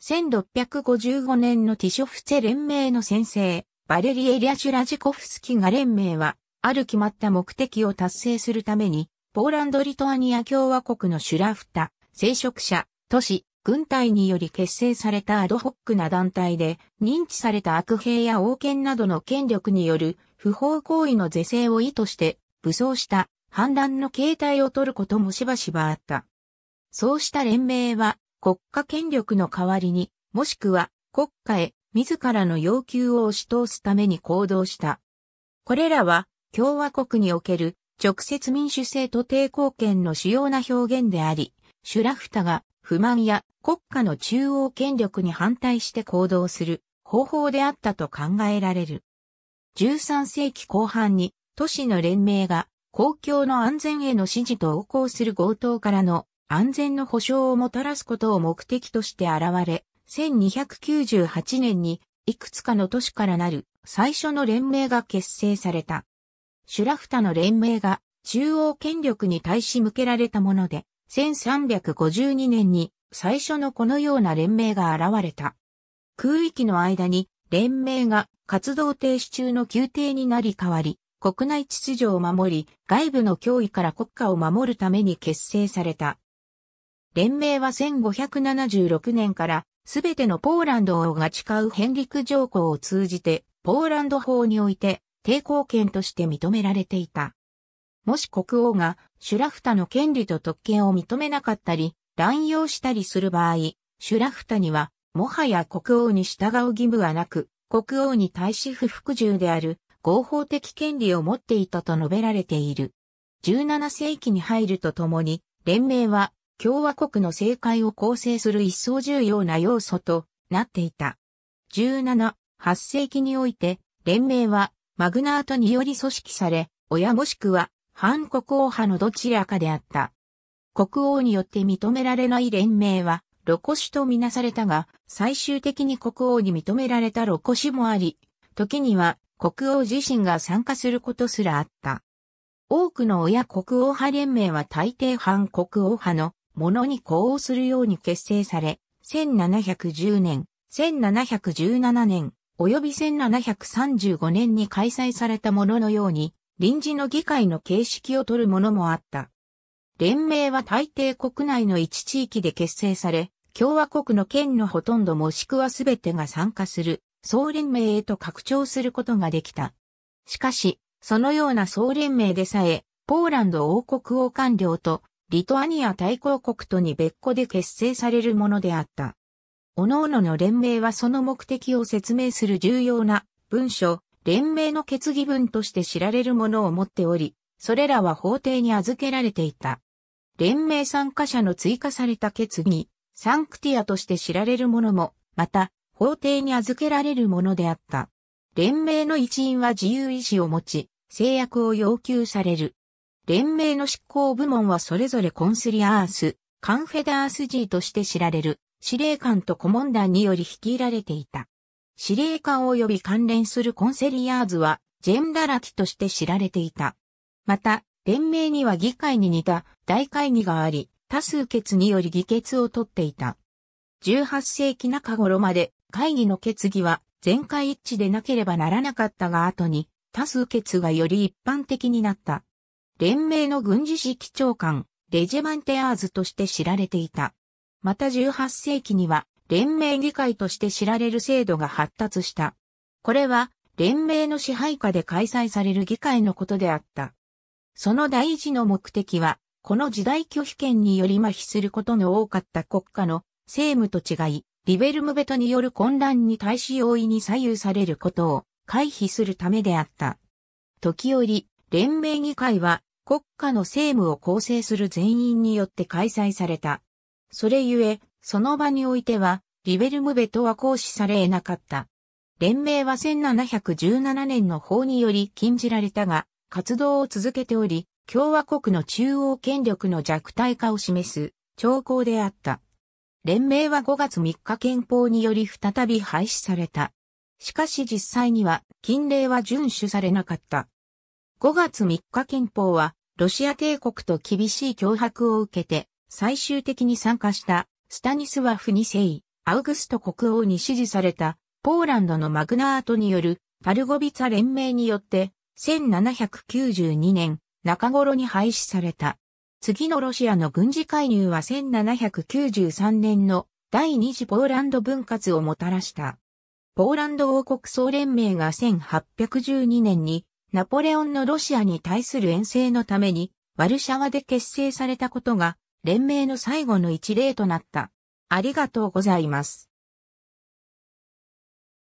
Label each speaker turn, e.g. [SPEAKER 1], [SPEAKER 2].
[SPEAKER 1] 1655年のティショフツェ連盟の先生、バレリエ・リアシュラジコフスキが連盟は、ある決まった目的を達成するために、ポーランド・リトアニア共和国のシュラフタ、聖職者、都市、軍隊により結成されたアドホックな団体で、認知された悪兵や王権などの権力による不法行為の是正を意図して、武装した反乱の形態を取ることもしばしばあった。そうした連盟は、国家権力の代わりに、もしくは国家へ自らの要求を押し通すために行動した。これらは共和国における直接民主制と抵抗権の主要な表現であり、シュラフタが不満や国家の中央権力に反対して行動する方法であったと考えられる。13世紀後半に都市の連盟が公共の安全への支持と横行する強盗からの安全の保障をもたらすことを目的として現れ、1298年にいくつかの都市からなる最初の連盟が結成された。シュラフタの連盟が中央権力に対し向けられたもので、1352年に最初のこのような連盟が現れた。空域の間に連盟が活動停止中の宮廷になり変わり、国内秩序を守り、外部の脅威から国家を守るために結成された。連盟は1576年からすべてのポーランド王が誓うヘンリク条項を通じてポーランド法において抵抗権として認められていた。もし国王がシュラフタの権利と特権を認めなかったり乱用したりする場合、シュラフタにはもはや国王に従う義務はなく、国王に対し不服従である合法的権利を持っていたと述べられている。17世紀に入るとともに、連盟は共和国の政界を構成する一層重要な要素となっていた。17、8世紀において、連盟はマグナートにより組織され、親もしくは反国王派のどちらかであった。国王によって認められない連盟は、露骨シとみなされたが、最終的に国王に認められた露骨シもあり、時には国王自身が参加することすらあった。多くの親国王派連盟は大抵反国王派のものに呼応するように結成され、1710年、1717年、及び1735年に開催されたもののように、臨時の議会の形式を取るものもあった。連盟は大抵国内の一地域で結成され、共和国の県のほとんどもしくはすべてが参加する、総連盟へと拡張することができた。しかし、そのような総連盟でさえ、ポーランド王国王官僚とリトアニア大公国とに別個で結成されるものであった。各々の連盟はその目的を説明する重要な文書、連盟の決議文として知られるものを持っており、それらは法廷に預けられていた。連盟参加者の追加された決議、サンクティアとして知られるものも、また、法廷に預けられるものであった。連盟の一員は自由意志を持ち、制約を要求される。連盟の執行部門はそれぞれコンスリアース、カンフェダースジーとして知られる司令官と顧問団により率いられていた。司令官及び関連するコンセリアーズはジェンダラキとして知られていた。また、連盟には議会に似た大会議があり、多数決により議決を取っていた。18世紀中頃まで会議の決議は全会一致でなければならなかったが後に多数決がより一般的になった。連盟の軍事指揮長官、レジェマンテアーズとして知られていた。また18世紀には、連盟議会として知られる制度が発達した。これは、連盟の支配下で開催される議会のことであった。その第一の目的は、この時代拒否権により麻痺することの多かった国家の政務と違い、リベルムベトによる混乱に対し容易に左右されることを回避するためであった。時折、連盟議会は国家の政務を構成する全員によって開催された。それゆえ、その場においては、リベルムベとは行使され得なかった。連盟は1717年の法により禁じられたが、活動を続けており、共和国の中央権力の弱体化を示す兆候であった。連盟は5月3日憲法により再び廃止された。しかし実際には、禁令は遵守されなかった。5月3日憲法は、ロシア帝国と厳しい脅迫を受けて、最終的に参加したスタニスワフ2世、アウグスト国王に支持されたポーランドのマグナートによるパルゴビツァ連盟によって1792年中頃に廃止された。次のロシアの軍事介入は1793年の第二次ポーランド分割をもたらした。ポーランド王国総連盟が1812年にナポレオンのロシアに対する遠征のために、ワルシャワで結成されたことが、連盟の最後の一例となった。ありがとうございます。